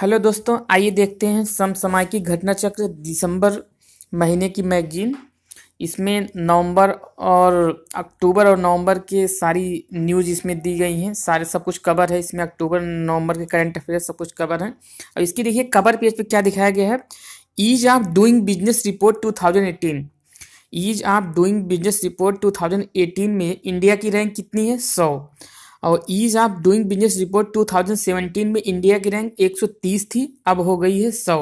hello दोस्तों आइए देखते हैं समसमाय की घटना चक्र दिसंबर महीने की मैगजीन इसमें नवंबर और अक्टूबर और नवंबर के सारी न्यूज इसमें दी गई हैं सारे सब कुछ कवर है इसमें अक्टूबर नवंबर के करंट अफेयर सब कुछ कवर है और इसकी देखिए कवर पेज पे क्या दिखाया गया है ease of doing business report two ease of doing business report two में इंडिया की रैंक कितनी है सौ और ease of doing business report 2017 में इंडिया की रैंक 130 थी अब हो गई है 100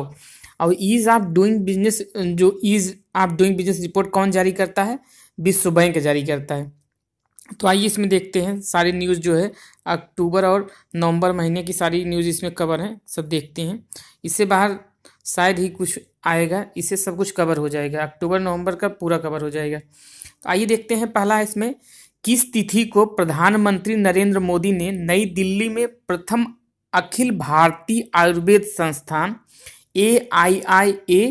और ईज ऑफ डूइंग बिजनेस जो ease of doing business report कौन जारी करता है विश्व बैंक जारी करता है तो आइए इसमें देखते हैं सारी न्यूज़ जो है अक्टूबर और नवंबर महीने की सारी न्यूज़ इसमें कवर है सब देखते हैं इससे बाहर शायद ही कुछ आएगा इससे सब कुछ कवर हो जाएगा अक्टूबर नवंबर का पूरा कवर हो जाएगा तो आइए देखते हैं पहला इसमें किस तिथि को प्रधानमंत्री नरेंद्र मोदी ने नई दिल्ली में प्रथम अखिल भारतीय आयुर्वेद संस्थान ए आई आई ए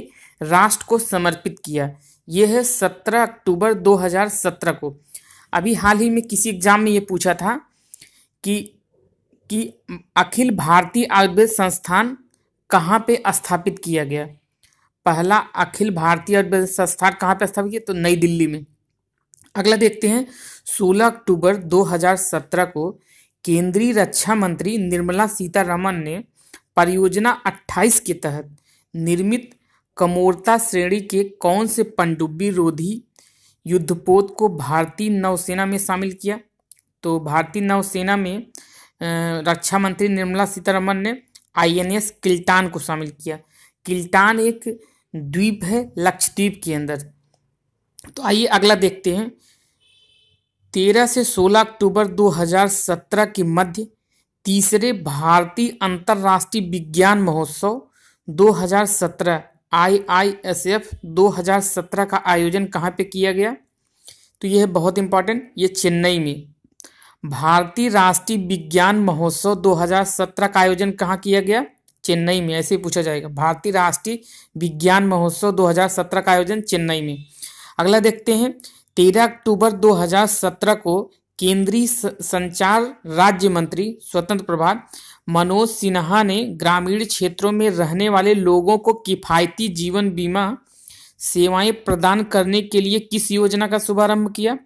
राष्ट्र को समर्पित किया यह है सत्रह अक्टूबर 2017 को अभी हाल ही में किसी एग्जाम में ये पूछा था कि कि अखिल भारतीय आयुर्वेद संस्थान कहाँ पे स्थापित किया गया पहला अखिल भारतीय आयुर्वेद संस्थान कहाँ पे स्थापित किया तो नई दिल्ली में अगला देखते हैं 16 अक्टूबर 2017 को केंद्रीय रक्षा मंत्री निर्मला सीतारमन ने परियोजना 28 के तहत निर्मित कमोरता श्रेणी के कौन से पनडुब्बी रोधी युद्धपोत को भारतीय नौसेना में शामिल किया तो भारतीय नौसेना में रक्षा मंत्री निर्मला सीतारमन ने आईएनएस किल्टान को शामिल किया किल्टान एक द्वीप है लक्षद्वीप के अंदर तो आइए अगला देखते हैं तेरह से सोलह अक्टूबर दो हजार सत्रह के मध्य तीसरे भारतीय अंतर्राष्ट्रीय विज्ञान महोत्सव दो हजार सत्रह आई आई एस एफ दो हजार सत्रह का आयोजन कहाँ पे किया गया तो यह बहुत इंपॉर्टेंट ये चेन्नई में भारतीय राष्ट्रीय विज्ञान महोत्सव 2017 का आयोजन कहाँ किया गया चेन्नई में ऐसे पूछा जाएगा भारतीय राष्ट्रीय विज्ञान महोत्सव 2017 का आयोजन चेन्नई में अगला देखते हैं तेरह अक्टूबर 2017 को केंद्रीय संचार राज्य मंत्री स्वतंत्र प्रभार मनोज सिन्हा ने ग्रामीण क्षेत्रों में रहने वाले लोगों को किफायती जीवन बीमा सेवाएं प्रदान करने के लिए किस योजना का शुभारंभ किया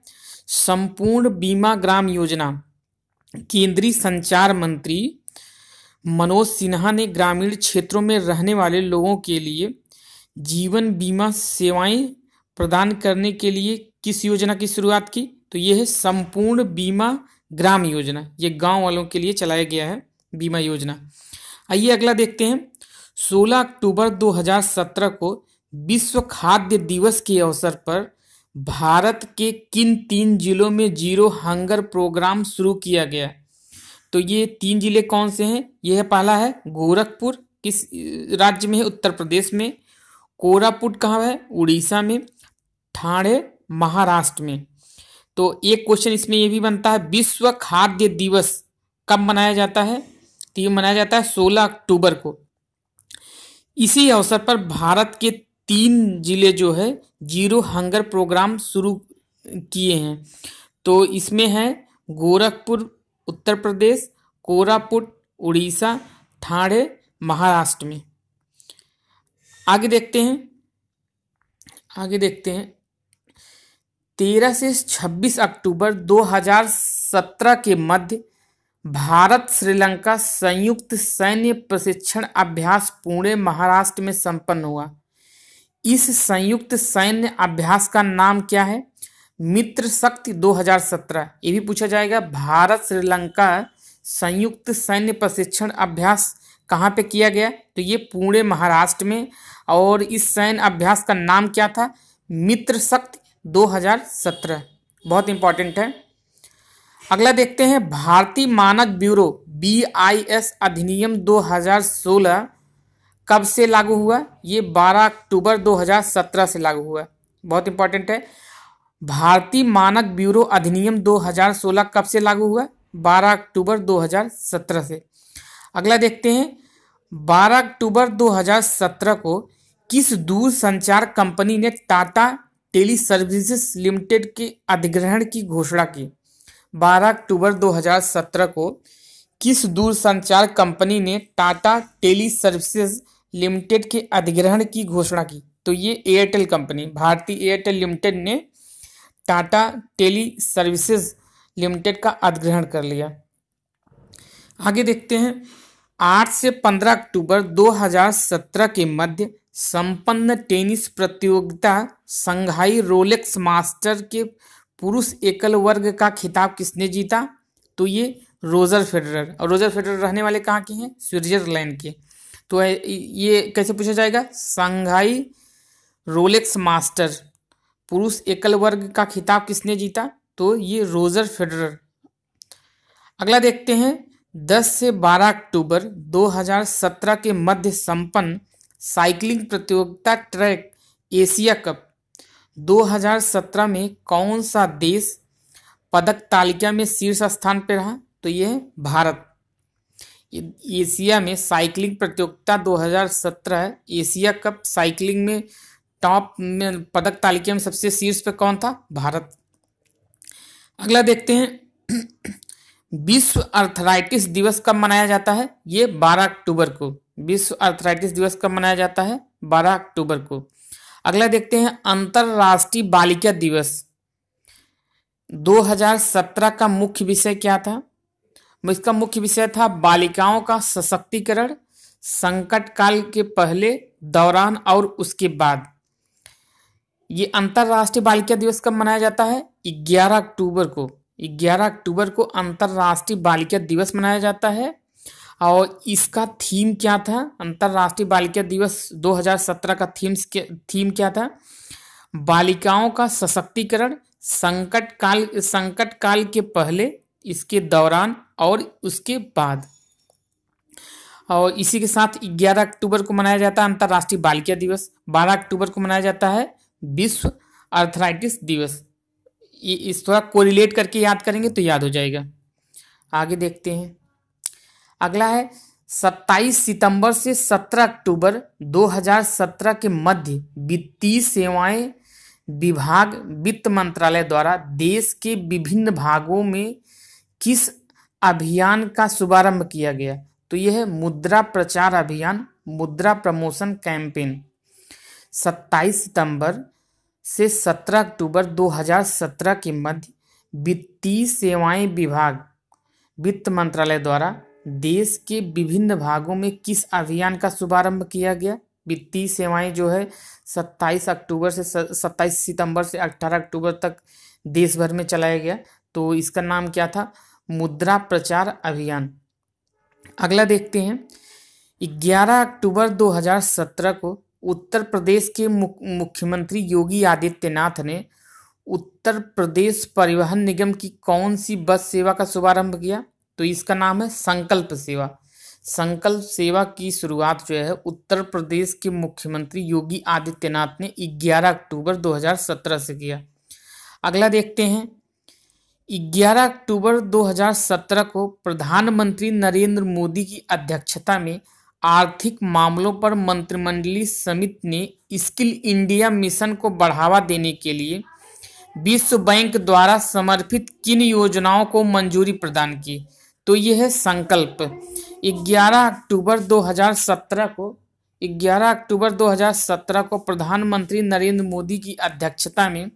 संपूर्ण बीमा ग्राम योजना केंद्रीय संचार मंत्री मनोज सिन्हा ने ग्रामीण क्षेत्रों में रहने वाले लोगों के लिए जीवन बीमा सेवाएं प्रदान करने के लिए किस योजना की शुरुआत की तो यह है संपूर्ण बीमा ग्राम योजना ये गांव वालों के लिए चलाया गया है बीमा योजना आइए अगला देखते हैं 16 अक्टूबर 2017 को विश्व खाद्य दिवस के अवसर पर भारत के किन तीन जिलों में जीरो हंगर प्रोग्राम शुरू किया गया तो ये तीन जिले कौन से हैं यह है पहला है गोरखपुर किस राज्य में है उत्तर प्रदेश में कोरापुट कहाँ है उड़ीसा में ठाणे महाराष्ट्र में तो एक क्वेश्चन इसमें यह भी बनता है विश्व खाद्य दिवस कब मनाया जाता है तो ये मनाया जाता है सोलह अक्टूबर को इसी अवसर पर भारत के तीन जिले जो है जीरो हंगर प्रोग्राम शुरू किए हैं तो इसमें है गोरखपुर उत्तर प्रदेश कोरापुट उड़ीसा ठाणे महाराष्ट्र में आगे देखते हैं आगे देखते हैं तेरह से छब्बीस अक्टूबर 2017 के मध्य भारत श्रीलंका संयुक्त सैन्य प्रशिक्षण अभ्यास पुणे महाराष्ट्र में संपन्न हुआ इस संयुक्त सैन्य अभ्यास का नाम क्या है मित्र शक्ति 2017 ये भी पूछा जाएगा भारत श्रीलंका संयुक्त सैन्य प्रशिक्षण अभ्यास कहाँ पे किया गया तो ये पुणे महाराष्ट्र में और इस सैन्य अभ्यास का नाम क्या था मित्र शक्ति 2017 बहुत इंपॉर्टेंट है अगला देखते हैं भारतीय मानक ब्यूरो बी अधिनियम 2016 कब से लागू हुआ ये 12 अक्टूबर 2017 से लागू हुआ बहुत इंपॉर्टेंट है भारतीय मानक ब्यूरो अधिनियम 2016 कब से लागू हुआ 12 अक्टूबर 2017 से अगला देखते हैं 12 अक्टूबर 2017 को किस दूर संचार कंपनी ने टाटा टेली सर्विसेज लिमिटेड के अधिग्रहण की घोषणा की 12 अक्टूबर 2017 को किस दूरसंचार कंपनी ने टाटा टेली सर्विसेज लिमिटेड के अधिग्रहण की घोषणा की तो ये एयरटेल कंपनी भारतीय एयरटेल लिमिटेड ने टाटा टेली सर्विसेज लिमिटेड का अधिग्रहण कर लिया आगे देखते हैं 8 से 15 अक्टूबर 2017 के मध्य संपन्न टेनिस प्रतियोगिता संघाई रोलेक्स मास्टर के पुरुष एकल वर्ग का खिताब किसने जीता तो ये रोजर फेडरर और रोजर फेडरर रहने वाले कहाँ के हैं स्विट्जरलैंड के तो ये कैसे पूछा जाएगा संघाई रोलेक्स मास्टर पुरुष एकल वर्ग का खिताब किसने जीता तो ये रोजर फेडरर अगला देखते हैं 10 से 12 अक्टूबर 2017 के मध्य संपन्न साइकिलिंग प्रतियोगिता ट्रैक एशिया कप 2017 में कौन सा देश पदक तालिका में शीर्ष स्थान पर रहा तो यह भारत एशिया में साइकिलिंग प्रतियोगिता 2017 एशिया कप साइकिलिंग में टॉप में पदक तालिका में सबसे शीर्ष पर कौन था भारत अगला देखते हैं विश्व अर्थराइटिस दिवस कब मनाया जाता है ये 12 अक्टूबर को विश्व अर्थराइटिस दिवस कब मनाया जाता है 12 अक्टूबर को अगला देखते हैं अंतर्राष्ट्रीय बालिका दिवस 2017 का मुख्य विषय क्या था इसका मुख्य विषय था बालिकाओं का सशक्तिकरण संकट काल के पहले दौरान और उसके बाद ये अंतर्राष्ट्रीय बालिका दिवस कब मनाया जाता है 11 अक्टूबर को ग्यारह अक्टूबर को अंतर्राष्ट्रीय बालिका दिवस मनाया जाता है और इसका थीम क्या था अंतर्राष्ट्रीय बालिका दिवस 2017 का थीम्स थीम क्या था बालिकाओं का सशक्तिकरण संकट काल संकट काल के पहले इसके दौरान और उसके बाद और इसी के साथ 11 अक्टूबर को मनाया जाता है अंतर्राष्ट्रीय बालिका दिवस 12 अक्टूबर को मनाया जाता है विश्व अर्थराइटिस दिवस इस थोड़ा कोरिलेट करके याद करेंगे तो याद हो जाएगा आगे देखते हैं अगला है 27 सितंबर से 17 अक्टूबर 2017 के मध्य वित्तीय सेवाएं विभाग वित्त मंत्रालय द्वारा देश के विभिन्न भागों में किस अभियान का शुभारंभ किया गया तो यह है मुद्रा प्रचार अभियान मुद्रा प्रमोशन कैंपेन 27 सितंबर से 17 अक्टूबर 2017 के मध्य वित्तीय सेवाएं विभाग वित्त मंत्रालय द्वारा देश के विभिन्न भागों में किस अभियान का शुभारंभ किया गया वित्तीय सेवाएं जो है 27 अक्टूबर से 27 सितंबर से 18 अक्टूबर तक देश भर में चलाया गया तो इसका नाम क्या था मुद्रा प्रचार अभियान अगला देखते हैं 11 अक्टूबर 2017 को उत्तर प्रदेश के मुख्यमंत्री योगी आदित्यनाथ ने उत्तर प्रदेश परिवहन निगम की कौन सी बस सेवा का शुभारंभ किया तो इसका नाम है संकल्प सेवा संकल्प सेवा की शुरुआत जो है उत्तर प्रदेश के मुख्यमंत्री योगी आदित्यनाथ ने 11 अक्टूबर 2017 से किया अगला देखते हैं 11 अक्टूबर 2017 को प्रधानमंत्री नरेंद्र मोदी की अध्यक्षता में आर्थिक मामलों पर मंत्रिमंडलीय समिति ने स्किल इंडिया मिशन को बढ़ावा देने के लिए विश्व बैंक द्वारा समर्पित किन योजनाओं को मंजूरी प्रदान की तो यह है संकल्प 11 अक्टूबर 2017 को 11 अक्टूबर 2017 को प्रधानमंत्री नरेंद्र मोदी की अध्यक्षता में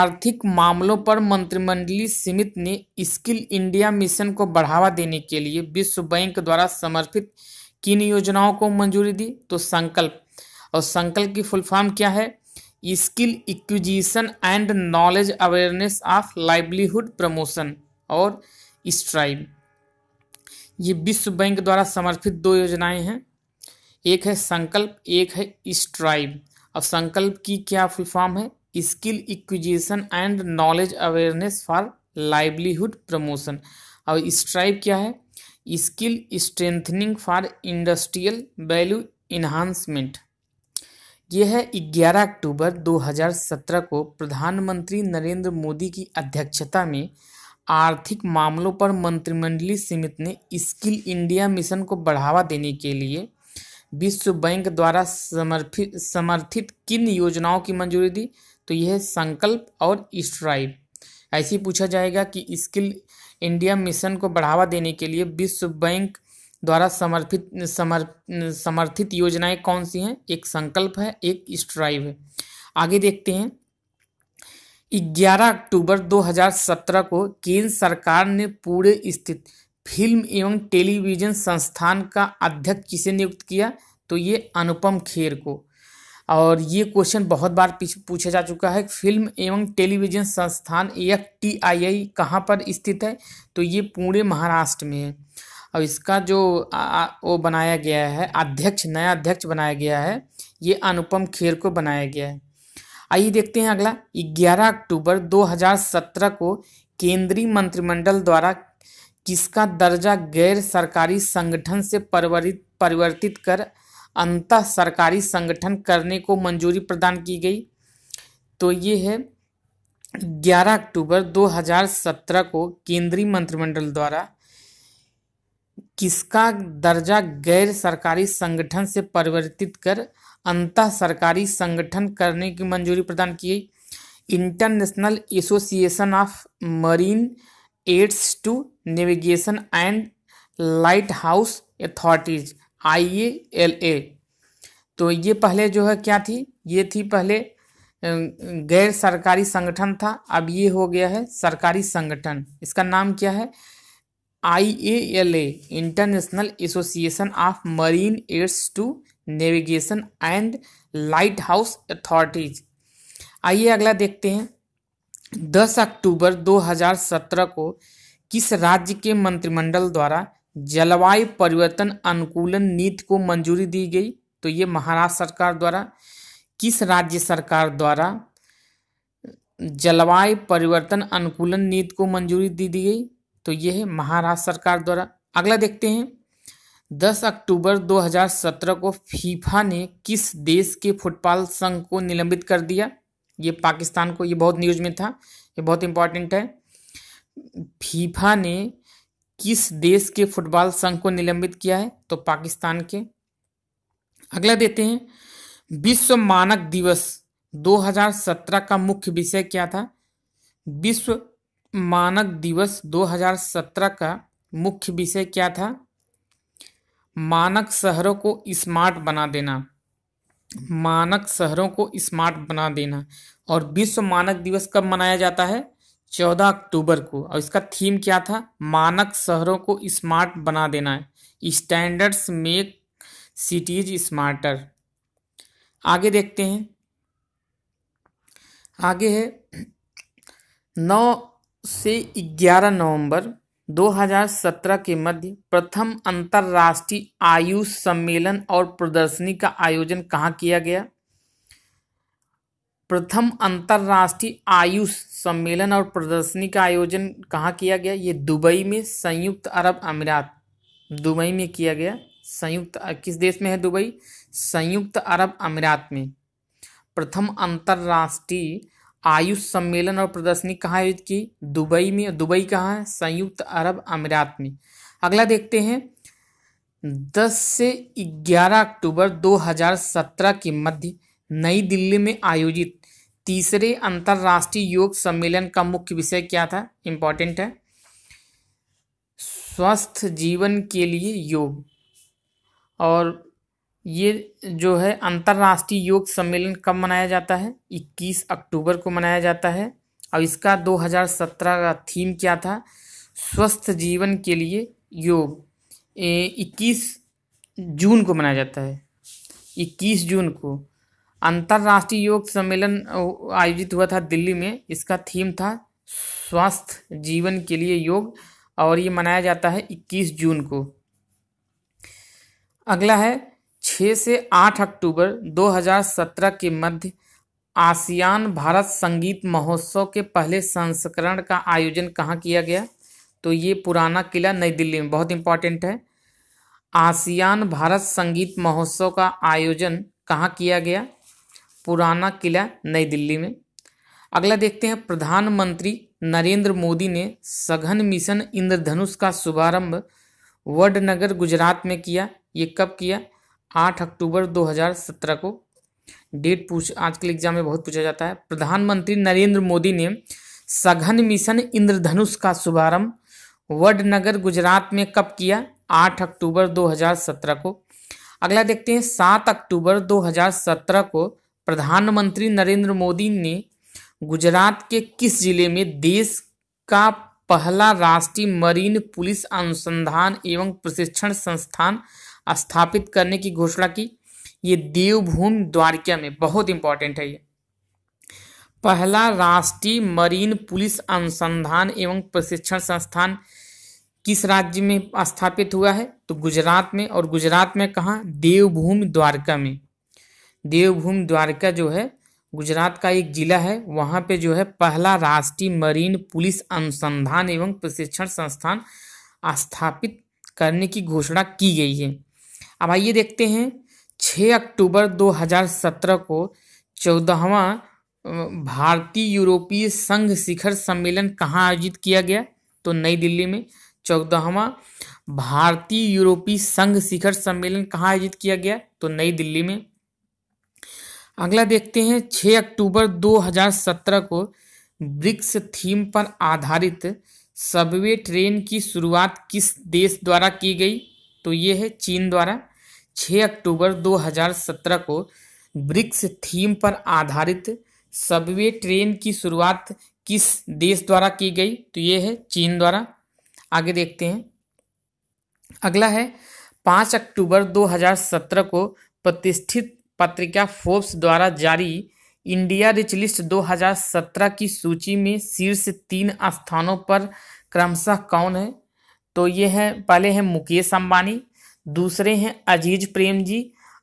आर्थिक मामलों पर मंत्रिमंडलीय समिति ने स्किल इंडिया मिशन को बढ़ावा देने के लिए विश्व बैंक द्वारा समर्पित किन योजनाओं को मंजूरी दी तो संकल्प और संकल्प की फुल फॉर्म क्या है skill acquisition and knowledge awareness of livelihood promotion और स्ट्राइव ये विश्व बैंक द्वारा समर्पित दो योजनाएं हैं एक है संकल्प एक है स्ट्राइव और संकल्प की क्या फुल फॉर्म है skill acquisition and knowledge awareness for livelihood promotion और स्ट्राइव क्या है skill strengthening for industrial value enhancement यह ग्यारह अक्टूबर 2017 को प्रधानमंत्री नरेंद्र मोदी की अध्यक्षता में आर्थिक मामलों पर मंत्रिमंडलीय समिति ने स्किल इंडिया मिशन को बढ़ावा देने के लिए विश्व बैंक द्वारा समर्थित समर्थित किन योजनाओं की मंजूरी दी तो यह संकल्प और स्ट्राइव ऐसे पूछा जाएगा कि स्किल इंडिया मिशन को बढ़ावा देने के लिए विश्व बैंक द्वारा समर्पित समर समर्थित योजनाएं कौन सी हैं एक संकल्प है एक स्ट्राइव है आगे देखते हैं 11 अक्टूबर 2017 को केंद्र सरकार ने पूरे स्थित फिल्म एवं टेलीविजन संस्थान का अध्यक्ष किसे नियुक्त किया तो ये अनुपम खेर को और ये क्वेश्चन बहुत बार पूछा जा चुका है फिल्म एवं टेलीविजन संस्थान एक टी आई आई कहाँ पर स्थित है तो ये पूरे महाराष्ट्र में है और इसका जो आ, वो बनाया गया है अध्यक्ष नया अध्यक्ष बनाया गया है ये अनुपम खेर को बनाया गया है आइए देखते हैं अगला 11 अक्टूबर 2017 को केंद्रीय मंत्रिमंडल द्वारा किसका दर्जा गैर सरकारी संगठन से परिवर्तित परिवर्तित कर अंत सरकारी संगठन करने को मंजूरी प्रदान की गई तो ये है 11 अक्टूबर 2017 को केंद्रीय मंत्रिमंडल द्वारा किसका दर्जा गैर सरकारी संगठन से परिवर्तित कर अंत सरकारी संगठन करने की मंजूरी प्रदान की गई international association of marine aids to navigation and lighthouse authorities I A L A तो ये पहले जो है क्या थी ये थी पहले गैर सरकारी संगठन था अब ये हो गया है सरकारी संगठन इसका नाम क्या है I A L A international association of marine aids to navigation and lighthouse authorities आइए अगला देखते हैं 10 अक्टूबर 2017 को किस राज्य के मंत्रिमंडल द्वारा जलवायु परिवर्तन अनुकूलन नीति को मंजूरी दी गई तो ये महाराष्ट्र सरकार द्वारा किस राज्य सरकार द्वारा जलवायु परिवर्तन अनुकूलन नीति को मंजूरी दी दी गई तो ये है महाराष्ट्र सरकार द्वारा अगला देखते हैं 10 अक्टूबर 2017 को फीफा ने किस देश के फुटबॉल संघ को निलंबित कर दिया ये पाकिस्तान को ये बहुत न्यूज में था ये बहुत इंपॉर्टेंट है फीफा ने किस देश के फुटबॉल संघ को निलंबित किया है तो पाकिस्तान के अगला देते हैं विश्व मानक दिवस 2017 का मुख्य विषय क्या था विश्व मानक दिवस 2017 का मुख्य विषय क्या था मानक शहरों को स्मार्ट बना देना मानक शहरों को स्मार्ट बना देना और विश्व मानक दिवस कब मनाया जाता है चौदह अक्टूबर को और इसका थीम क्या था मानक शहरों को स्मार्ट बना देना है स्टैंडर्ड्स मेक सिटीज स्मार्टर आगे देखते हैं आगे है नौ से ग्यारह नवंबर 2017 के मध्य प्रथम अंतर्राष्ट्रीय आयुष सम्मेलन और प्रदर्शनी का आयोजन कहाँ किया गया प्रथम अंतर्राष्ट्रीय आयुष सम्मेलन और प्रदर्शनी का आयोजन कहाँ किया गया ये दुबई में संयुक्त अरब अमीरात दुबई में किया गया संयुक्त किस देश में है दुबई संयुक्त अरब अमीरात में प्रथम अंतर्राष्ट्रीय आयुष सम्मेलन और प्रदर्शनी कहाँ आयोजित की दुबई में दुबई कहाँ है संयुक्त अरब अमीरात में अगला देखते हैं 10 से 11 अक्टूबर 2017 के मध्य नई दिल्ली में आयोजित तीसरे अंतर्राष्ट्रीय योग सम्मेलन का मुख्य विषय क्या था इम्पॉर्टेंट है स्वस्थ जीवन के लिए योग और ये जो है अंतर्राष्ट्रीय योग सम्मेलन कब मनाया जाता है 21 अक्टूबर को मनाया जाता है और इसका 2017 का थीम क्या था स्वस्थ जीवन के लिए योग 21 जून को मनाया जाता है 21 जून को अंतर्राष्ट्रीय योग सम्मेलन आयोजित हुआ था दिल्ली में इसका थीम था स्वस्थ जीवन के लिए योग और ये मनाया जाता है 21 जून को अगला है 6 से 8 अक्टूबर 2017 के मध्य आसियान भारत संगीत महोत्सव के पहले संस्करण का आयोजन कहाँ किया गया तो ये पुराना किला नई दिल्ली में बहुत इंपॉर्टेंट है आसियान भारत संगीत महोत्सव का आयोजन कहाँ किया गया पुराना किला नई दिल्ली में अगला देखते हैं प्रधानमंत्री नरेंद्र मोदी ने सघन मिशन इंद्रधनुष का शुभारंभ वडनगर गुजरात में किया ये कब किया आठ अक्टूबर 2017 को डेट पूछ आज के एग्जाम में बहुत पूछा जाता है प्रधानमंत्री नरेंद्र मोदी ने सघन मिशन इंद्रधनुष का शुभारंभ वडनगर गुजरात में कब किया 8 अक्टूबर 2017 को अगला देखते हैं 7 अक्टूबर 2017 को प्रधानमंत्री नरेंद्र मोदी ने गुजरात के किस जिले में देश का पहला राष्ट्रीय मरीन पुलिस अनुसंधान एवं प्रशिक्षण संस्थान स्थापित करने की घोषणा की ये देवभूमि द्वारका में बहुत इंपॉर्टेंट है ये पहला राष्ट्रीय मरीन पुलिस अनुसंधान एवं प्रशिक्षण संस्थान किस राज्य में स्थापित हुआ है तो गुजरात में और गुजरात में कहा देवभूमि द्वारका में देवभूमि द्वारका जो है गुजरात का एक जिला है वहाँ पे जो है पहला राष्ट्रीय मरीन पुलिस अनुसंधान एवं प्रशिक्षण संस्थान स्थापित करने की घोषणा की गई है अब आइए देखते हैं 6 अक्टूबर 2017 को चौदहवा भारतीय यूरोपीय संघ शिखर सम्मेलन कहाँ आयोजित किया गया तो नई दिल्ली में चौदहवा भारतीय यूरोपीय संघ शिखर सम्मेलन कहाँ आयोजित किया गया तो नई दिल्ली में अगला देखते हैं 6 अक्टूबर 2017 को ब्रिक्स थीम पर आधारित सबवे ट्रेन की शुरुआत किस देश द्वारा की गई तो ये है चीन द्वारा 6 अक्टूबर 2017 को ब्रिक्स थीम पर आधारित सबवे ट्रेन की शुरुआत किस देश द्वारा की गई तो ये है चीन द्वारा आगे देखते हैं अगला है पाँच अक्टूबर 2017 को प्रतिष्ठित पत्रिका फोर्ब्स द्वारा जारी इंडिया रिच लिस्ट 2017 की सूची में शीर्ष तीन स्थानों पर क्रमशः कौन है तो ये है पहले हैं मुकेश अंबानी दूसरे हैं अजीज प्रेम जी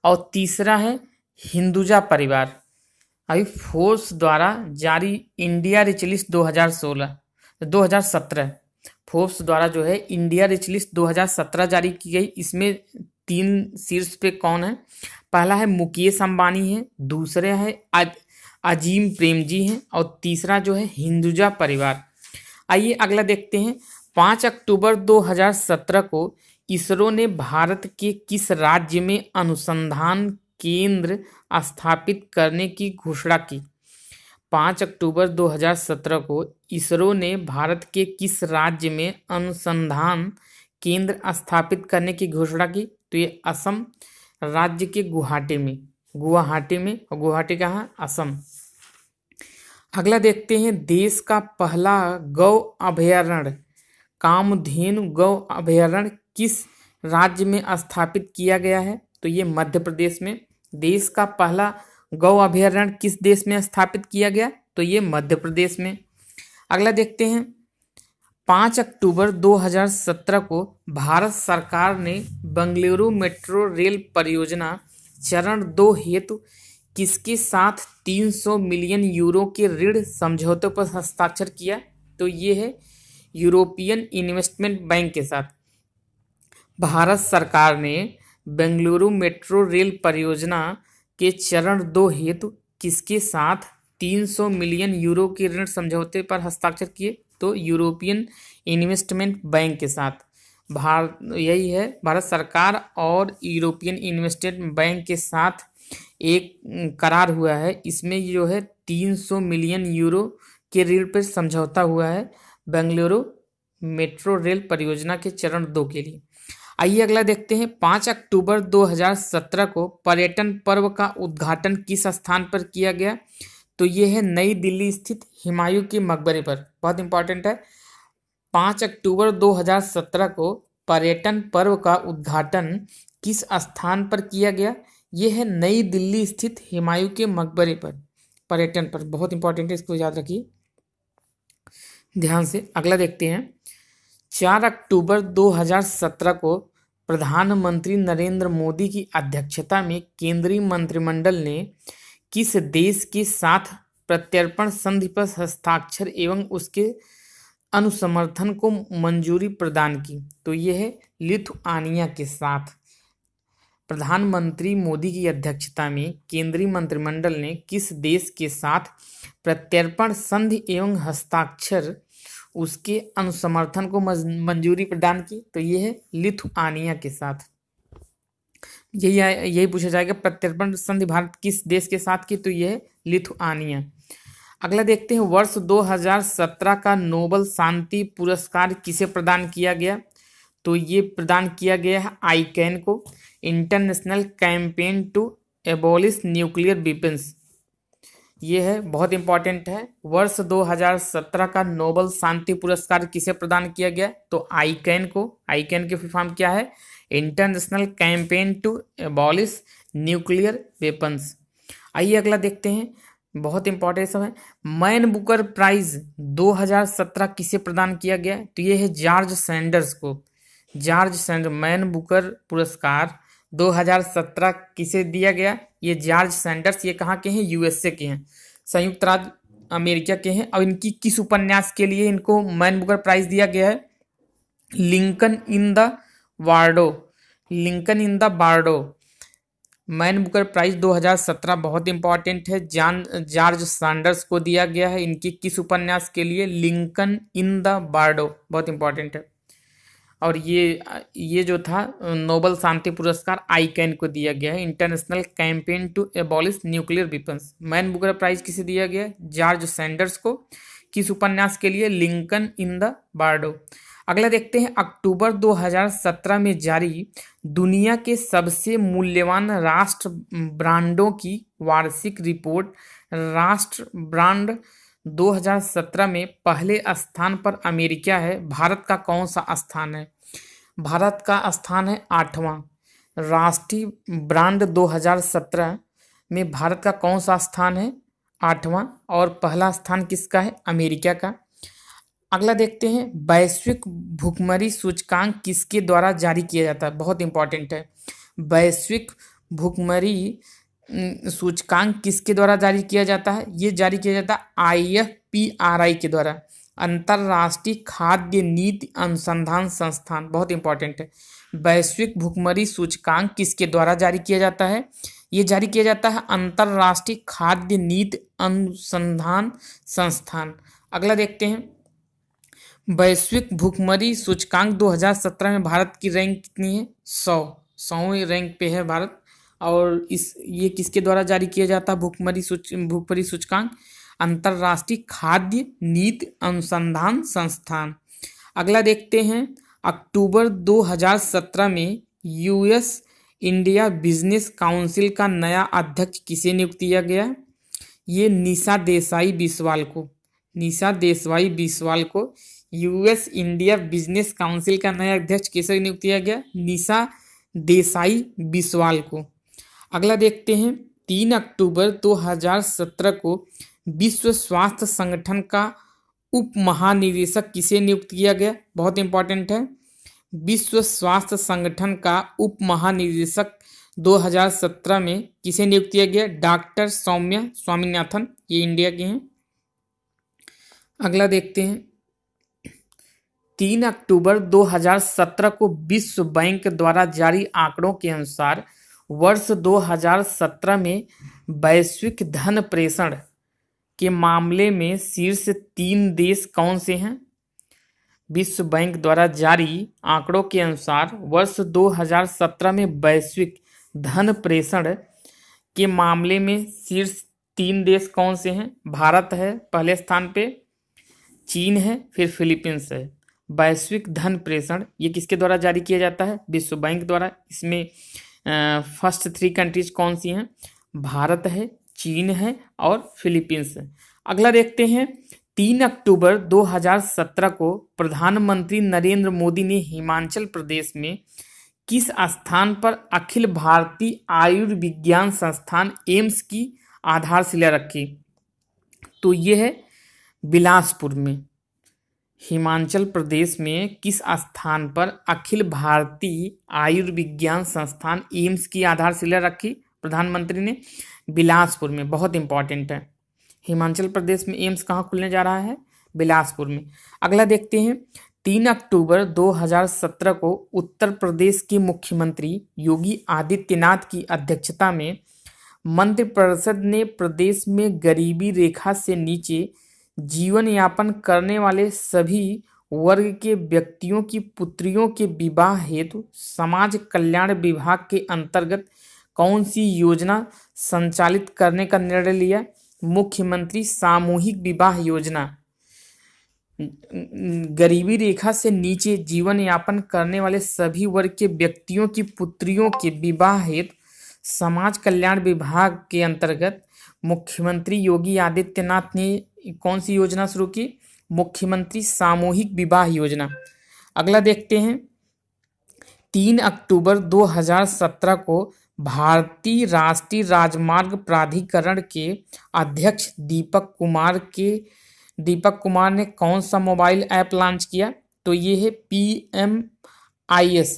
और तीसरा है हिंदुजा परिवार अभी फोर्स द्वारा जारी इंडिया रिच लिस्ट 2016 2017 फोर्स द्वारा जो है इंडिया रिच लिस्ट 2017 जारी की गई इसमें तीन शीर्ष पे कौन है पहला है मुकेश अंबानी है दूसरे है अजीम प्रेम जी हैं और तीसरा जो है हिंदुजा परिवार आइए अगला देखते हैं पाँच अक्टूबर 2017 को इसरो ने भारत के किस राज्य में अनुसंधान केंद्र स्थापित करने की घोषणा की पाँच अक्टूबर 2017 को इसरो ने भारत के किस राज्य में अनुसंधान केंद्र स्थापित करने की घोषणा की तो ये असम राज्य के गुवाहाटी में गुवाहाटी में और गुवाहाटी कहाँ असम अगला देखते हैं देश का पहला गौ अभयारण्य कामधेनु गौ अभयारण्य किस राज्य में स्थापित किया गया है तो ये मध्य प्रदेश में देश का पहला गौ अभयारण्य किस देश में स्थापित किया गया तो ये मध्य प्रदेश में अगला देखते हैं पाँच अक्टूबर 2017 को भारत सरकार ने बंगलुरु मेट्रो रेल परियोजना चरण दो हेतु किसके साथ 300 मिलियन यूरो के ऋण समझौते पर हस्ताक्षर किया तो ये है यूरोपियन इन्वेस्टमेंट बैंक के साथ भारत सरकार ने बेंगलुरु मेट्रो रेल परियोजना के चरण दो हेतु किसके साथ 300 मिलियन यूरो के ऋण समझौते पर हस्ताक्षर किए तो यूरोपियन इन्वेस्टमेंट बैंक के साथ भारत यही है भारत सरकार और यूरोपियन इन्वेस्टमेंट बैंक के साथ एक करार हुआ है इसमें जो है 300 मिलियन यूरो के रेल पर समझौता हुआ है बेंगलुरु मेट्रो रेल परियोजना के चरण दो के लिए आइए अगला देखते हैं पाँच अक्टूबर 2017 को पर्यटन पर्व का उद्घाटन किस स्थान पर किया गया तो ये है नई दिल्ली स्थित हिमायू के मकबरे पर बहुत इंपॉर्टेंट है पाँच अक्टूबर 2017 को पर्यटन पर्व का उद्घाटन किस स्थान पर किया गया यह है नई दिल्ली स्थित हिमायू के मकबरे पर पर्यटन पर बहुत इंपॉर्टेंट है इसको याद रखिए ध्यान से अगला देखते हैं चार अक्टूबर 2017 को प्रधानमंत्री नरेंद्र मोदी की अध्यक्षता में केंद्रीय मंत्रिमंडल ने किस देश के साथ प्रत्यर्पण संधि पर हस्ताक्षर एवं उसके अनुसमर्थन को मंजूरी प्रदान की तो यह है लिथुआनिया के साथ प्रधानमंत्री मोदी की अध्यक्षता में केंद्रीय मंत्रिमंडल ने किस देश के साथ प्रत्यर्पण संधि एवं हस्ताक्षर उसके अनुसमर्थन को मंजूरी प्रदान की तो यह है लिथुआनिया के साथ यही यही पूछा जाएगा प्रत्यर्पण संधि भारत किस देश के साथ की तो यह है लिथुआनिया अगला देखते हैं वर्ष 2017 का नोबल शांति पुरस्कार किसे प्रदान किया गया तो ये प्रदान किया गया है आईकैन को international campaign to abolish nuclear weapons ये है बहुत इंपॉर्टेंट है वर्ष 2017 का नोबल शांति पुरस्कार किसे प्रदान किया गया तो आईकैन को आईकैन के फॉर्म क्या है international campaign to abolish nuclear weapons आइए अगला देखते हैं बहुत इंपॉर्टेंट सब है मैन बुकर प्राइज 2017 किसे प्रदान किया गया तो ये है जॉर्ज सैंडर्स को जॉर्ज सैंडर मैन बुकर पुरस्कार 2017 किसे दिया गया ये जॉर्ज सैंडर्स ये कहाँ के हैं यूएसए के हैं संयुक्त राज्य अमेरिका के हैं और इनकी किस उपन्यास के लिए इनको मैन बुकर प्राइज दिया गया है Lincoln in the Bardo Lincoln in the Bardo Man Booker prize 2017 बहुत इंपॉर्टेंट है जान जॉर्ज सैंडर्स को दिया गया है इनकी किस उपन्यास के लिए लिंकन इन द बार्डो बहुत इंपॉर्टेंट है और ये ये जो था नोबल शांति पुरस्कार आई कैन को दिया गया है international campaign to abolish nuclear weapons Man Booker prize किसे दिया गया है जॉर्ज सैंडर्स को किस उपन्यास के लिए लिंकन इन द बार्डो अगला देखते हैं अक्टूबर 2017 में जारी दुनिया के सबसे मूल्यवान राष्ट्र ब्रांडों की वार्षिक रिपोर्ट राष्ट्र ब्रांड 2017 में पहले स्थान पर अमेरिका है भारत का कौन सा स्थान है भारत का स्थान है आठवां राष्ट्रीय ब्रांड 2017 में भारत का कौन सा स्थान है आठवां और पहला स्थान किसका है अमेरिका का अगला देखते हैं वैश्विक भुखमरी सूचकांक किसके द्वारा जारी किया जाता है बहुत इंपॉर्टेंट है वैश्विक भुखमरी सूचकांक किसके द्वारा जारी किया जाता है ये जारी किया जाता है I F P R I के द्वारा अंतर्राष्ट्रीय खाद्य नीति अनुसंधान संस्थान बहुत इंपॉर्टेंट है वैश्विक भुखमरी सूचकांक किसके द्वारा जारी किया जाता है ये जारी किया जाता है अंतर्राष्ट्रीय खाद्य नीति अनुसंधान संस्थान अगला देखते हैं वैश्विक भुखमरी सूचकांक 2017 में भारत की रैंक कितनी है सौ सौ रैंक पे है भारत और इस ये किसके द्वारा जारी किया जाता है भुखमरी सूच भुखमरी सूचकांक अंतर्राष्ट्रीय खाद्य नीति अनुसंधान संस्थान अगला देखते हैं अक्टूबर 2017 में यूएस इंडिया बिजनेस काउंसिल का नया अध्यक्ष किसे नियुक्त किया गया ये निशा देसाई बिस्वाल को निशा देसाई बिस्वाल को यूएस इंडिया बिजनेस काउंसिल का नया अध्यक्ष किसे नियुक्त किया गया निशा देसाई बिस्वाल को अगला देखते हैं तीन अक्टूबर 2017 को विश्व स्वास्थ्य संगठन का उप महानिदेशक किसे नियुक्त किया गया बहुत इंपॉर्टेंट है विश्व स्वास्थ्य संगठन का उप महानिदेशक 2017 में किसे नियुक्त किया गया डॉक्टर सौम्या स्वामीनाथन ये इंडिया के हैं अगला देखते हैं तीन अक्टूबर 2017 को विश्व बैंक द्वारा जारी आंकड़ों के अनुसार वर्ष 2017 में वैश्विक धन प्रेषण के मामले में शीर्ष तीन देश कौन से हैं विश्व बैंक द्वारा जारी आंकड़ों के अनुसार वर्ष 2017 में वैश्विक धन प्रेषण के मामले में शीर्ष तीन देश कौन से हैं भारत है पहले स्थान पे चीन है फिर फिलीपींस है वैश्विक धन प्रेषण ये किसके द्वारा जारी किया जाता है विश्व बैंक द्वारा इसमें फर्स्ट थ्री कंट्रीज कौन सी हैं भारत है चीन है और फिलीपींस है अगला देखते हैं तीन अक्टूबर 2017 को प्रधानमंत्री नरेंद्र मोदी ने हिमाचल प्रदेश में किस स्थान पर अखिल भारतीय आयुर्विज्ञान संस्थान एम्स की आधारशिला रखी तो ये है बिलासपुर में हिमाचल प्रदेश में किस स्थान पर अखिल भारतीय आयुर्विज्ञान संस्थान एम्स की आधारशिला रखी प्रधानमंत्री ने बिलासपुर में बहुत इंपॉर्टेंट है हिमाचल प्रदेश में एम्स कहाँ खुलने जा रहा है बिलासपुर में अगला देखते हैं तीन अक्टूबर 2017 को उत्तर प्रदेश के मुख्यमंत्री योगी आदित्यनाथ की अध्यक्षता में मंत्रिपरिषद ने प्रदेश में गरीबी रेखा से नीचे जीवन यापन करने वाले सभी वर्ग के व्यक्तियों की पुत्रियों के विवाह हेतु समाज कल्याण विभाग के अंतर्गत कौन सी योजना संचालित करने का निर्णय लिया मुख्यमंत्री सामूहिक विवाह योजना गरीबी रेखा से नीचे जीवन यापन करने वाले सभी वर्ग के व्यक्तियों की पुत्रियों के विवाह हेतु समाज कल्याण विभाग के अंतर्गत मुख्यमंत्री योगी आदित्यनाथ ने कौन सी योजना शुरू की मुख्यमंत्री सामूहिक विवाह योजना अगला देखते हैं तीन अक्टूबर 2017 को भारतीय राष्ट्रीय राजमार्ग प्राधिकरण के अध्यक्ष दीपक कुमार के दीपक कुमार ने कौन सा मोबाइल ऐप लॉन्च किया तो ये है P M I S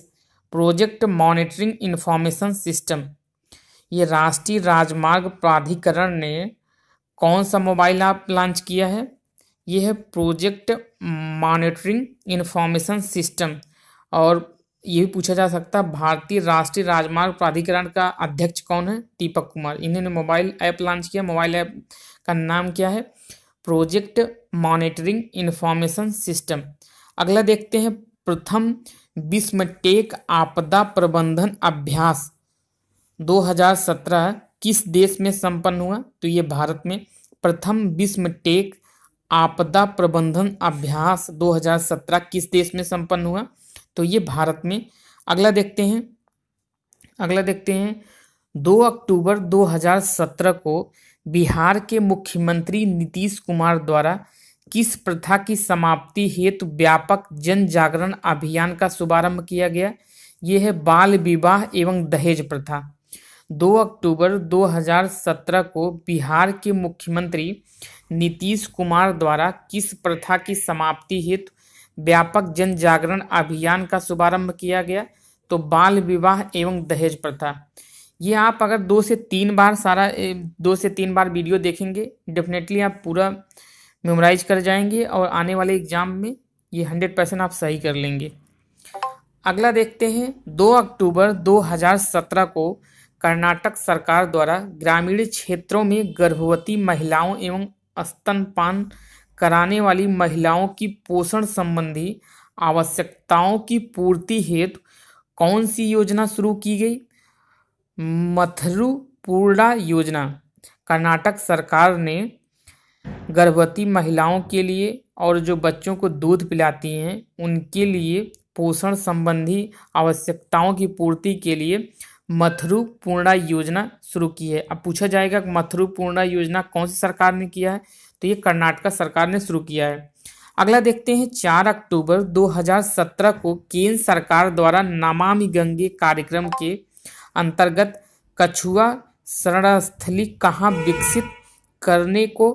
project monitoring information system ये राष्ट्रीय राजमार्ग प्राधिकरण ने कौन सा मोबाइल ऐप लॉन्च किया है यह है प्रोजेक्ट मॉनिटरिंग इन्फॉर्मेशन सिस्टम और ये भी पूछा जा सकता है भारतीय राष्ट्रीय राजमार्ग प्राधिकरण का अध्यक्ष कौन है दीपक कुमार इन्होंने मोबाइल ऐप लॉन्च किया मोबाइल ऐप का नाम क्या है प्रोजेक्ट मॉनिटरिंग इन्फॉर्मेशन सिस्टम अगला देखते हैं प्रथम विश्व टेक आपदा प्रबंधन अभ्यास 2017 किस देश में संपन्न हुआ तो ये भारत में प्रथम विश्व टेक आपदा प्रबंधन अभ्यास 2017 किस देश में संपन्न हुआ तो ये भारत में अगला देखते हैं अगला देखते हैं 2 अक्टूबर 2017 को बिहार के मुख्यमंत्री नीतीश कुमार द्वारा किस प्रथा की समाप्ति हेतु व्यापक जन जागरण अभियान का शुभारंभ किया गया यह है बाल विवाह एवं दहेज प्रथा दो अक्टूबर 2017 को बिहार के मुख्यमंत्री नीतीश कुमार द्वारा किस प्रथा की समाप्ति हेतु व्यापक जन जागरण अभियान का शुभारंभ किया गया तो बाल विवाह एवं दहेज प्रथा ये आप अगर दो से तीन बार सारा दो से तीन बार वीडियो देखेंगे डेफिनेटली आप पूरा मेमोराइज कर जाएंगे और आने वाले एग्जाम में ये हंड्रेड परसेंट आप सही कर लेंगे अगला देखते हैं दो अक्टूबर 2017 को कर्नाटक सरकार द्वारा ग्रामीण क्षेत्रों में गर्भवती महिलाओं एवं स्तनपान कराने वाली महिलाओं की पोषण संबंधी आवश्यकताओं की पूर्ति हेतु कौन सी योजना शुरू की गई पूर्णा योजना कर्नाटक सरकार ने गर्भवती महिलाओं के लिए और जो बच्चों को दूध पिलाती हैं उनके लिए पोषण संबंधी आवश्यकताओं की पूर्ति के लिए मथुरु पूर्णा योजना शुरू की है अब पूछा जाएगा कि पूर्णा योजना कौन सी सरकार ने किया है तो ये कर्नाटका सरकार ने शुरू किया है अगला देखते हैं चार अक्टूबर 2017 को केंद्र सरकार द्वारा नमामि गंगे कार्यक्रम के अंतर्गत कछुआ शरणस्थली कहाँ विकसित करने को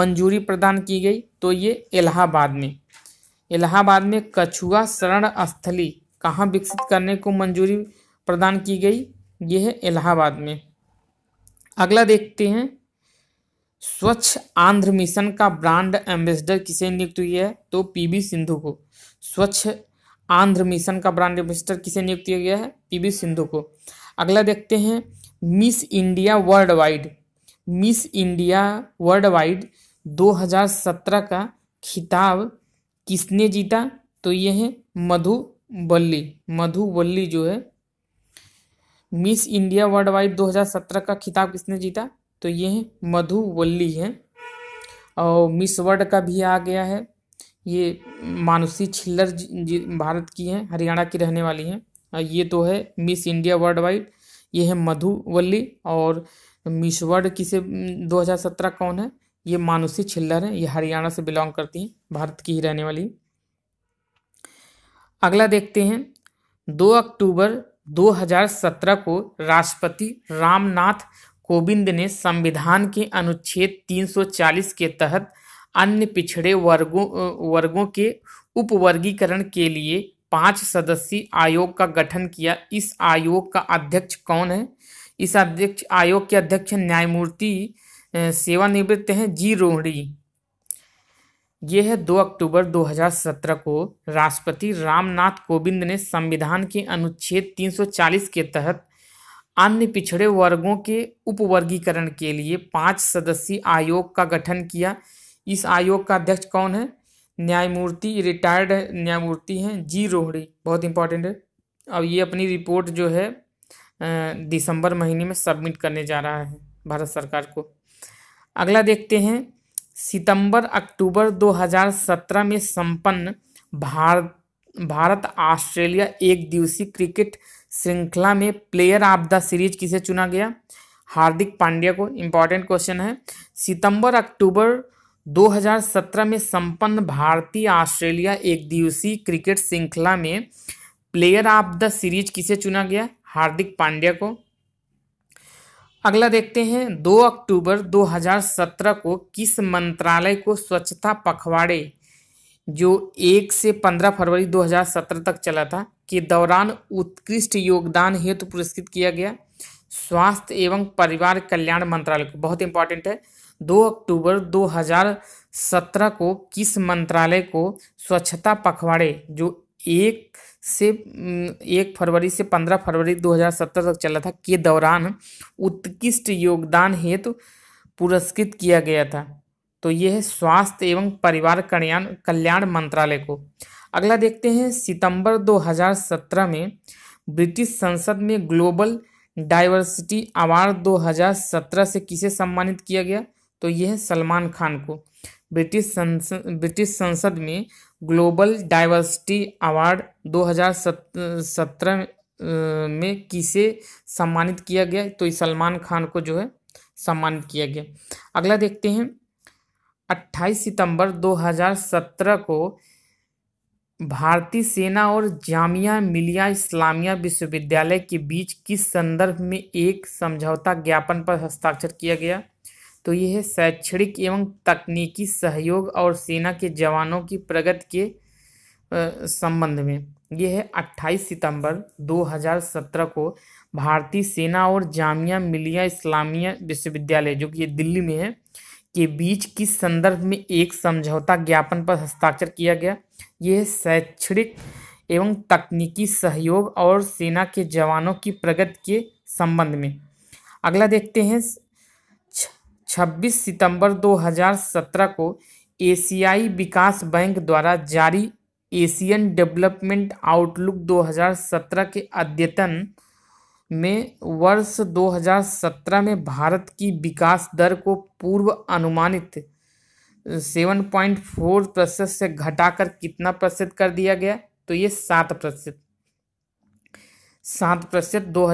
मंजूरी प्रदान की गई तो ये इलाहाबाद में इलाहाबाद में कछुआ शरण स्थली कहाँ विकसित करने को मंजूरी प्रदान की गई यह है इलाहाबाद में अगला देखते हैं स्वच्छ आंध्र मिशन का ब्रांड एम्बेसडर किसे नियुक्त हुई है तो पीबी सिंधु को स्वच्छ आंध्र मिशन का ब्रांड एम्बेसडर किसे नियुक्त किया गया है पीबी सिंधु को अगला देखते हैं Miss India worldwide Miss India worldwide 2017 का खिताब किसने जीता तो यह है मधुबल्ली बल्ली जो है मिस इंडिया वर्ल्ड वाइड 2017 का खिताब किसने जीता तो ये है मधु वल्ली है और मिस वर्ल्ड का भी आ गया है ये मानुषी छिल्लर भारत की हैं हरियाणा की रहने वाली हैं ये तो है मिस इंडिया वर्ल्ड वाइड ये है मधु वल्ली और मिस वर्ल्ड किसे 2017 कौन है ये मानुषी छिल्लर है ये हरियाणा से बिलोंग करती हैं भारत की ही रहने वाली अगला देखते हैं दो अक्टूबर 2017 को राष्ट्रपति रामनाथ कोविंद ने संविधान के अनुच्छेद 340 के तहत अन्य पिछड़े वर्गों वर्गों के उपवर्गीकरण के लिए पांच सदस्यीय आयोग का गठन किया इस आयोग का अध्यक्ष कौन है इस अध्यक्ष आयोग के अध्यक्ष न्यायमूर्ति सेवानिवृत्त हैं जी रोहड़ी यह है दो अक्टूबर 2017 को राष्ट्रपति रामनाथ कोविंद ने संविधान के अनुच्छेद 340 के तहत अन्य पिछड़े वर्गों के उपवर्गीकरण के लिए पांच सदस्यीय आयोग का गठन किया इस आयोग का अध्यक्ष कौन है न्यायमूर्ति रिटायर्ड न्यायमूर्ति हैं जी रोहड़ी बहुत इंपॉर्टेंट है अब ये अपनी रिपोर्ट जो है दिसंबर महीने में सबमिट करने जा रहा है भारत सरकार को अगला देखते हैं सितंबर अक्टूबर 2017 में संपन्न भारत भारत ऑस्ट्रेलिया एक दिवसीय क्रिकेट श्रृंखला में प्लेयर ऑफ द सीरीज किसे चुना गया हार्दिक पांड्या को इम्पॉर्टेंट क्वेश्चन है सितंबर अक्टूबर 2017 में संपन्न भारतीय ऑस्ट्रेलिया एक दिवसीय क्रिकेट श्रृंखला में प्लेयर ऑफ द सीरीज किसे चुना गया हार्दिक पांड्या को अगला देखते हैं 2 अक्टूबर 2017 को किस मंत्रालय को स्वच्छता पखवाड़े जो एक से 15 फरवरी 2017 तक चला था के दौरान उत्कृष्ट योगदान हेतु पुरस्कृत किया गया स्वास्थ्य एवं परिवार कल्याण मंत्रालय को बहुत इंपॉर्टेंट है 2 अक्टूबर 2017 को किस मंत्रालय को स्वच्छता पखवाड़े जो एक से एक फरवरी से पंद्रह फरवरी 2017 तक चला था के दौरान उत्कृष्ट योगदान हेतु तो पुरस्कृत किया गया था तो यह है स्वास्थ्य एवं परिवार कल्याण कल्याण मंत्रालय को अगला देखते हैं सितंबर 2017 में ब्रिटिश संसद में ग्लोबल डाइवर्सिटी अवार्ड 2017 से किसे सम्मानित किया गया तो यह सलमान खान को ब्रिटिश संसद ब्रिटिश संसद में ग्लोबल डाइवर्सिटी अवार्ड 2017 में किसे सम्मानित किया गया तो सलमान खान को जो है सम्मानित किया गया अगला देखते हैं 28 सितंबर 2017 को भारतीय सेना और जामिया मिलिया इस्लामिया विश्वविद्यालय के बीच किस संदर्भ में एक समझौता ज्ञापन पर हस्ताक्षर किया गया तो यह है शैक्षणिक एवं तकनीकी सहयोग और सेना के जवानों की प्रगति के संबंध में यह है 28 सितंबर 2017 को भारतीय सेना और जामिया मिलिया इस्लामिया विश्वविद्यालय जो कि ये दिल्ली में है के बीच किस संदर्भ में एक समझौता ज्ञापन पर हस्ताक्षर किया गया यह शैक्षणिक एवं तकनीकी सहयोग और सेना के जवानों की प्रगति के संबंध में अगला देखते हैं 26 सितंबर 2017 को एशियाई विकास बैंक द्वारा जारी एशियन डेवलपमेंट आउटलुक 2017 के अद्यतन में वर्ष 2017 में भारत की विकास दर को पूर्व अनुमानित 7.4 प्रतिशत से घटाकर कितना प्रतिशत कर दिया गया तो ये सात प्रतिशत सात प्रतिशत दो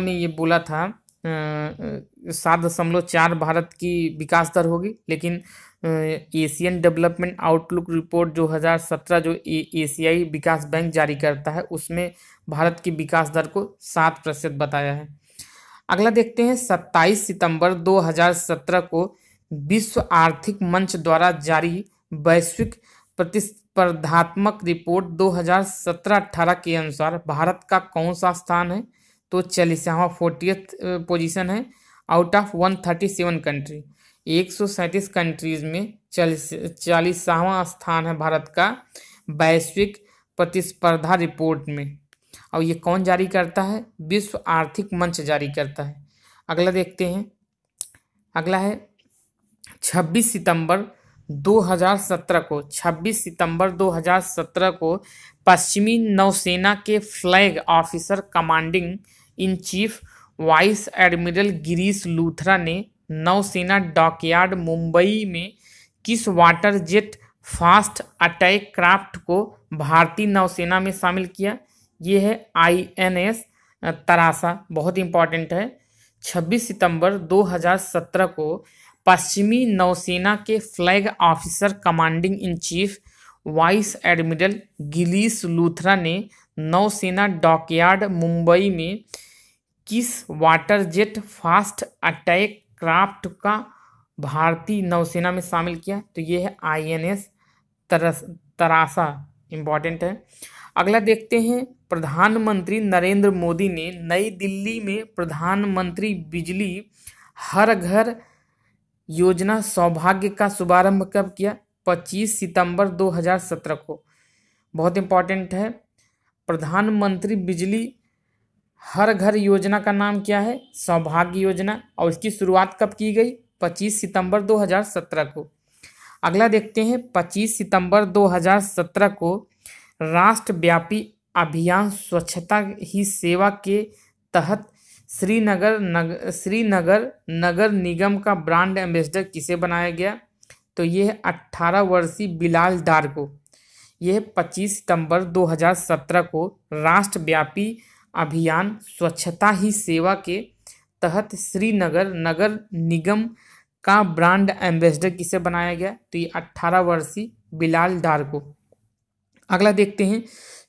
में ये बोला था सात दशमलव चार भारत की विकास दर होगी लेकिन एशियन डेवलपमेंट आउटलुक रिपोर्ट जो हज़ार सत्रह जो एशियाई विकास बैंक जारी करता है उसमें भारत की विकास दर को सात प्रतिशत बताया है अगला देखते हैं सत्ताईस सितंबर दो हज़ार सत्रह को विश्व आर्थिक मंच द्वारा जारी वैश्विक प्रतिस्पर्धात्मक रिपोर्ट दो हज़ार सत्रह 18 के अनुसार भारत का कौन सा स्थान है तो हमारा फोर्टियथ पोजीशन है out of one thirty seven country एक सौ सैंतीस कंट्रीज में चालीस चालीसवा स्थान है भारत का वैश्विक प्रतिस्पर्धा रिपोर्ट में और ये कौन जारी करता है विश्व आर्थिक मंच जारी करता है अगला देखते हैं अगला है 26 सितंबर 2017 को 26 सितंबर 2017 को पश्चिमी नौसेना के flag officer commanding in chief vice admiral Girish Luthra ने नौसेना डॉकयार्ड मुंबई में किस water jet fast attack craft को भारतीय नौसेना में शामिल किया ये है आई एन एस तरासा बहुत इंपॉर्टेंट है 26 सितंबर 2017 को पश्चिमी नौसेना के flag officer commanding in chief vice admiral Girish Luthra ने नौसेना डॉकयार्ड मुंबई में किस वाटरजेट फास्ट अटैक क्राफ्ट का भारतीय नौसेना में शामिल किया तो ये है आई एन एस तरस तरासा इम्पॉर्टेंट है अगला देखते हैं प्रधानमंत्री नरेंद्र मोदी ने नई दिल्ली में प्रधानमंत्री बिजली हर घर योजना सौभाग्य का शुभारंभ कब किया 25 सितंबर 2017 को बहुत इम्पॉर्टेंट है प्रधानमंत्री बिजली हर घर योजना का नाम क्या है सौभाग्य योजना और इसकी शुरुआत कब की गई 25 सितंबर 2017 को अगला देखते हैं 25 सितंबर 2017 को राष्ट्रव्यापी अभियान स्वच्छता ही सेवा के तहत श्रीनगर नग श्रीनगर नगर निगम का ब्रांड एम्बेसडर किसे बनाया गया तो यह 18 वर्षीय बिलाल डार को यह 25 सितंबर 2017 को राष्ट्रव्यापी अभियान स्वच्छता ही सेवा के तहत श्रीनगर नगर निगम का ब्रांड एम्बेसडर किसे बनाया गया तो ये अट्ठारह वर्षीय बिलाल डार को अगला देखते हैं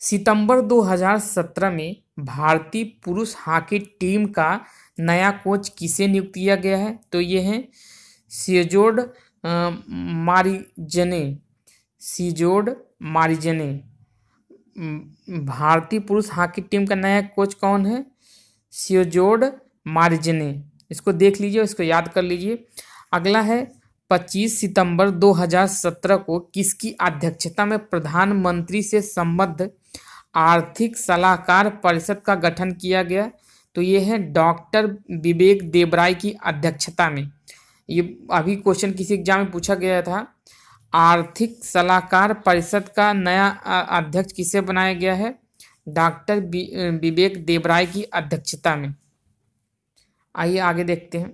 सितंबर 2017 में भारतीय पुरुष हॉकी टीम का नया कोच किसे नियुक्त किया गया है तो ये है सीजोड मारिजने सीजोड मारिजने भारतीय पुरुष हॉकी टीम का नया कोच कौन है सियोजोड मार्जिने इसको देख लीजिए इसको याद कर लीजिए अगला है 25 सितंबर 2017 को किसकी अध्यक्षता में प्रधानमंत्री से संबद्ध आर्थिक सलाहकार परिषद का गठन किया गया तो ये है डॉक्टर विवेक देवराय की अध्यक्षता में ये अभी क्वेश्चन किसी एग्जाम में पूछा गया था आर्थिक सलाहकार परिषद का नया अध्यक्ष किसे बनाया गया है डॉक्टर विवेक देवराय की अध्यक्षता में आइए आगे देखते हैं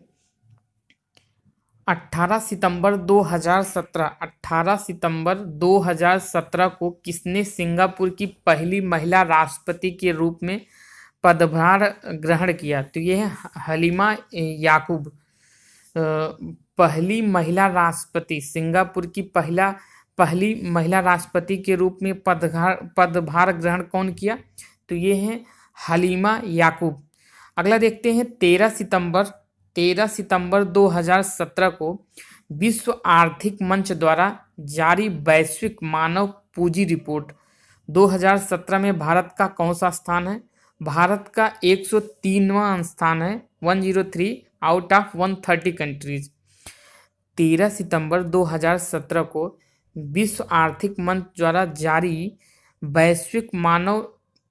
18 सितंबर 2017 18 सितंबर 2017 को किसने सिंगापुर की पहली महिला राष्ट्रपति के रूप में पदभार ग्रहण किया तो यह हलीमा याकूब पहली महिला राष्ट्रपति सिंगापुर की पहला पहली महिला राष्ट्रपति के रूप में पदभार पदभार ग्रहण कौन किया तो ये हैं हलीमा याकूब अगला देखते हैं तेरह सितंबर तेरह सितंबर 2017 को विश्व आर्थिक मंच द्वारा जारी वैश्विक मानव पूंजी रिपोर्ट 2017 में भारत का कौन सा स्थान है भारत का 103वां स्थान है 103 आउट ऑफ 130 कंट्रीज तेरह सितंबर 2017 को विश्व आर्थिक मंच द्वारा जारी वैश्विक मानव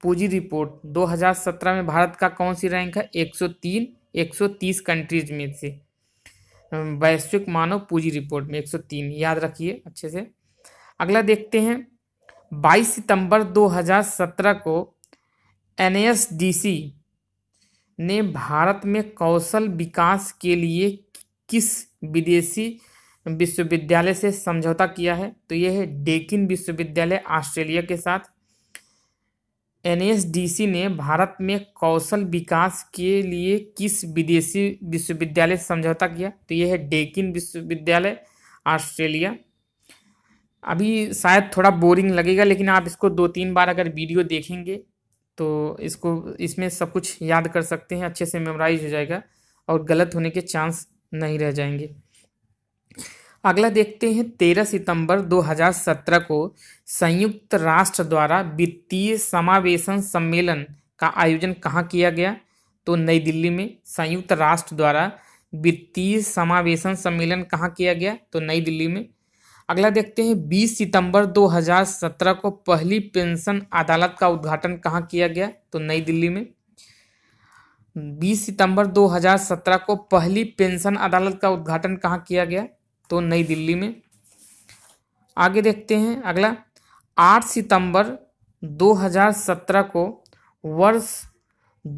पूंजी रिपोर्ट 2017 में भारत का कौन सी रैंक है 103 130 कंट्रीज में से वैश्विक मानव पूंजी रिपोर्ट में 103 याद रखिए अच्छे से अगला देखते हैं 22 सितंबर 2017 को एन ने भारत में कौशल विकास के लिए किस विदेशी विश्वविद्यालय से समझौता किया है तो यह है डेकिन विश्वविद्यालय ऑस्ट्रेलिया के साथ एन ने भारत में कौशल विकास के लिए किस विदेशी विश्वविद्यालय से समझौता किया तो यह है डेकिन विश्वविद्यालय ऑस्ट्रेलिया अभी शायद थोड़ा बोरिंग लगेगा लेकिन आप इसको दो तीन बार अगर वीडियो देखेंगे तो इसको इसमें सब कुछ याद कर सकते हैं अच्छे से मेमोराइज हो जाएगा और गलत होने के चांस नहीं रह जाएंगे अगला देखते हैं तेरह सितंबर 2017 को संयुक्त राष्ट्र द्वारा वित्तीय समावेशन सम्मेलन का आयोजन कहाँ किया गया तो नई दिल्ली में संयुक्त राष्ट्र द्वारा वित्तीय समावेशन सम्मेलन कहाँ किया गया तो नई दिल्ली में अगला देखते हैं 20 सितंबर 2017 को पहली पेंशन अदालत का उद्घाटन कहाँ किया गया तो नई दिल्ली में बीस सितंबर 2017 को पहली पेंशन अदालत का उद्घाटन कहाँ किया गया तो नई दिल्ली में आगे देखते हैं अगला 8 सितंबर 2017 को वर्ष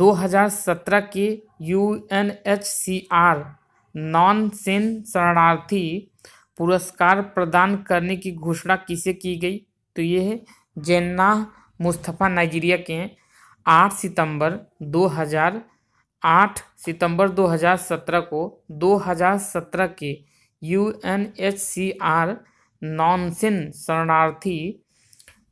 2017 के U N H C R Nansen शरणार्थी पुरस्कार प्रदान करने की घोषणा किसे की गई तो ये है जन्ना मुस्तफ़ा नाइजीरिया के हैं आठ सितंबर हजार आठ सितंबर 2017 को 2017 के U N H C R Nansen शरणार्थी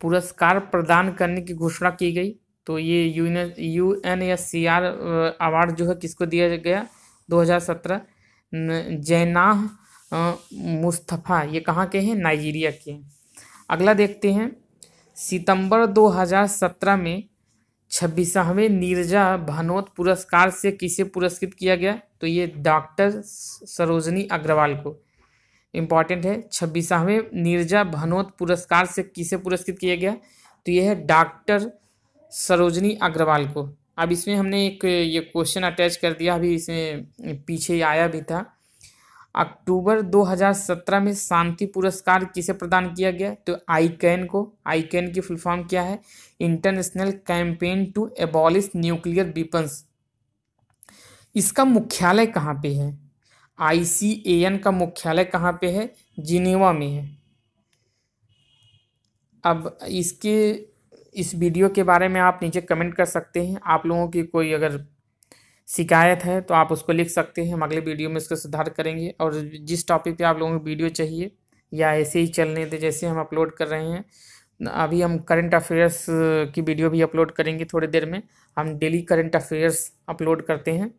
पुरस्कार प्रदान करने की घोषणा की गई तो ये U N S C R award जो है किसको दिया गया 2017 जैनाह मुस्तफ़ा ये कहाँ के हैं नाइजीरिया के हैं अगला देखते हैं सितंबर 2017 में छब्बीसवें नीरजा भानोत पुरस्कार से किसे पुरस्कृत किया गया तो ये डॉक्टर सरोजनी अग्रवाल को इम्पॉर्टेंट है छब्बीसवें नीरजा भानोत पुरस्कार से किसे पुरस्कृत किया गया तो यह है डॉक्टर सरोजनी अग्रवाल को अब इसमें हमने एक ये क्वेश्चन अटैच कर दिया अभी इसमें पीछे आया भी था अक्टूबर 2017 में शांति पुरस्कार किसे प्रदान किया गया तो आई कैन को आई कैन की फुल फॉर्म क्या है international campaign to abolish nuclear weapons इसका मुख्यालय कहाँ पे है आई का मुख्यालय कहाँ पे है जिनेवा में है अब इसके इस वीडियो के बारे में आप नीचे कमेंट कर सकते हैं आप लोगों की कोई अगर शिकायत है तो आप उसको लिख सकते हैं हम अगले वीडियो में उसका सुधार करेंगे और जिस टॉपिक पे आप लोगों को वीडियो चाहिए या ऐसे ही चलने दे जैसे हम अपलोड कर रहे हैं अभी हम करंट अफेयर्स की वीडियो भी अपलोड करेंगे थोड़ी देर में हम डेली करंट अफेयर्स अपलोड करते हैं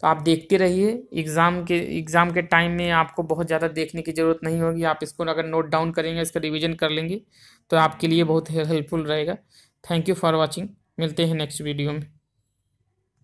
तो आप देखते रहिए एग्ज़ाम के एग्ज़ाम के टाइम में आपको बहुत ज़्यादा देखने की ज़रूरत नहीं होगी आप इसको अगर नोट डाउन करेंगे इसका रिविज़न कर लेंगे तो आपके लिए बहुत हेल्पफुल रहेगा थैंक यू फॉर वॉचिंग मिलते हैं नेक्स्ट वीडियो में